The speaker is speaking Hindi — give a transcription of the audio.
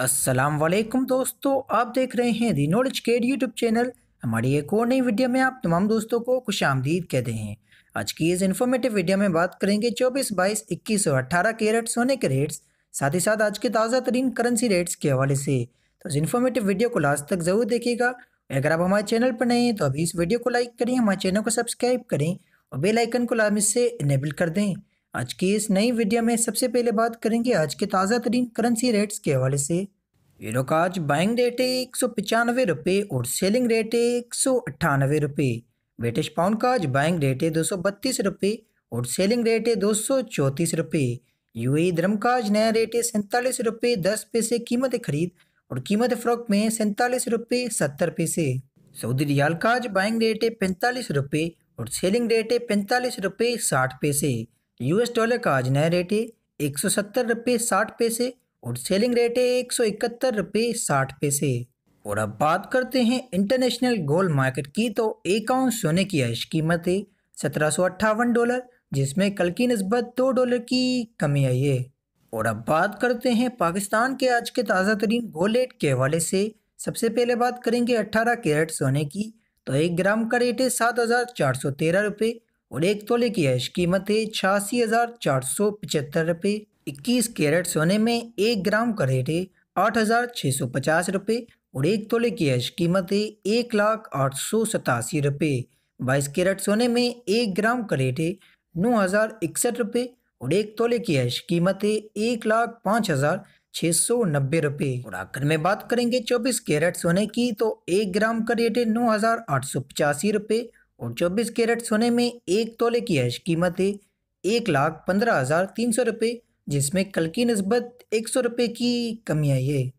अस्सलाम वालेकुम दोस्तों आप देख रहे हैं दी नॉलेज केड यूट्यूब चैनल हमारी एक और नई वीडियो में आप तमाम दोस्तों को खुश आमदीद कहते हैं आज की इस इन्फॉर्मेटिव वीडियो में बात करेंगे 24, 22, 21 और 18 कैरेट सोने के रेट्स साथ ही साथ आज के ताज़ा तरीन करेंसी रेट्स के हवाले से तो इस इन्फॉर्मेटिव वीडियो को लास्ट तक ज़रूर देखिएगा अगर आप हमारे चैनल पर नए हैं तो अभी इस वीडियो को लाइक करें हमारे चैनल को सब्सक्राइब करें और बेलाइकन को लाभ से इनेबल कर दें आज की इस नई वीडियो में सबसे पहले बात करेंगे आज के ताज़ा तरीन करेंसी रेट्स के हवाले से यूरो का आज बाइंग रेट है एक सौ पचानवे रुपये और सेलिंग रेट है एक सौ अट्ठानवे रुपये ब्रिटिश पाउंड का आज बाइंग रेट है दो सौ बत्तीस रुपये और सेलिंग रेट है दो सौ चौंतीस रुपये यू ए धर्म e का आज नया रेट है सैंतालीस रुपये दस पैसे कीमत खरीद और कीमत फ़रोक में सैंतालीस रुपये सत्तर पैसे सऊदी रियाल का आज बाइंग रेट है पैंतालीस रुपये और सेलिंग रेट है पैंतालीस रुपये साठ पैसे यूएस डॉलर का आज नया रेट है एक सौ सत्तर रुपये साठ पैसे और सेलिंग रेट है एक सौ इकहत्तर रुपये साठ पैसे और अब बात करते हैं इंटरनेशनल गोल्ड मार्केट की तो एक आउंस सोने की आज कीमत है सत्रह सौ अट्ठावन डॉलर जिसमें कल की नस्बत दो डॉलर की कमी आई है और अब बात करते हैं पाकिस्तान के आज के ताज़ा तरीन गोल्ड रेट के हवाले से सबसे पहले बात करेंगे अट्ठारह कैरेट सोने की तो एक ग्राम का रेट है सात हज़ार चार सौ तेरह रुपये और एक तोले की हैश कीमत है छियासी हज़ार चार सौ पचहत्तर रुपये इक्कीस कैरेट सोने में एक ग्राम का रेट है आठ हज़ार छः सौ पचास रुपये और एक तोले की हैश कीमत है एक लाख आठ सौ सतासी रुपये बाईस कैरेट सोने में एक ग्राम का रेट है नौ हज़ार इकसठ रुपये और एक तोले की हैश कीमत है एक लाख पाँच हज़ार छः सौ नब्बे रुपये और आखिर में बात करेंगे चौबीस कैरेट सोने की तो एक ग्राम का रेट है नौ हज़ार आठ सौ पचासी रुपये और चौबीस कैरेट सोने में एक तोले की ऐश कीमत है एक लाख पंद्रह हज़ार तीन सौ रुपये जिसमें कल की नस्बत एक सौ रुपये की कमी आई है